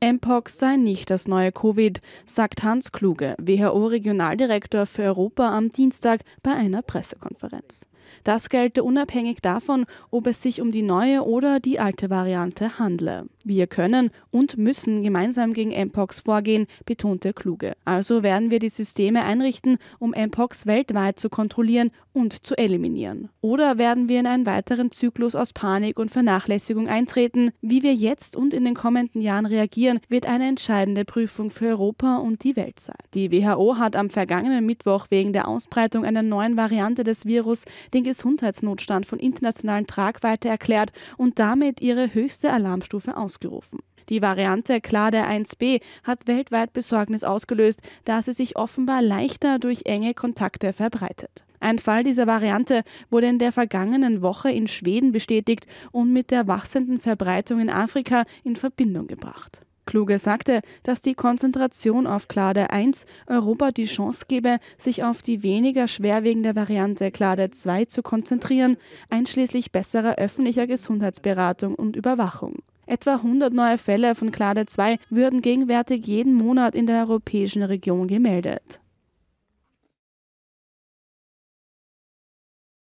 Mpox sei nicht das neue Covid, sagt Hans Kluge, WHO-Regionaldirektor für Europa am Dienstag bei einer Pressekonferenz. Das gelte unabhängig davon, ob es sich um die neue oder die alte Variante handle. Wir können und müssen gemeinsam gegen Mpox vorgehen, betonte Kluge. Also werden wir die Systeme einrichten, um Mpox weltweit zu kontrollieren und zu eliminieren. Oder werden wir in einen weiteren Zyklus aus Panik und Vernachlässigung eintreten? Wie wir jetzt und in den kommenden Jahren reagieren, wird eine entscheidende Prüfung für Europa und die Welt sein. Die WHO hat am vergangenen Mittwoch wegen der Ausbreitung einer neuen Variante des Virus den Gesundheitsnotstand von internationalen Tragweite erklärt und damit ihre höchste Alarmstufe ausgerufen. Die Variante Klade 1b hat weltweit Besorgnis ausgelöst, da sie sich offenbar leichter durch enge Kontakte verbreitet. Ein Fall dieser Variante wurde in der vergangenen Woche in Schweden bestätigt und mit der wachsenden Verbreitung in Afrika in Verbindung gebracht. Kluge sagte, dass die Konzentration auf Klade 1 Europa die Chance gebe, sich auf die weniger schwerwiegende Variante Klade 2 zu konzentrieren, einschließlich besserer öffentlicher Gesundheitsberatung und Überwachung. Etwa 100 neue Fälle von Klade 2 würden gegenwärtig jeden Monat in der europäischen Region gemeldet.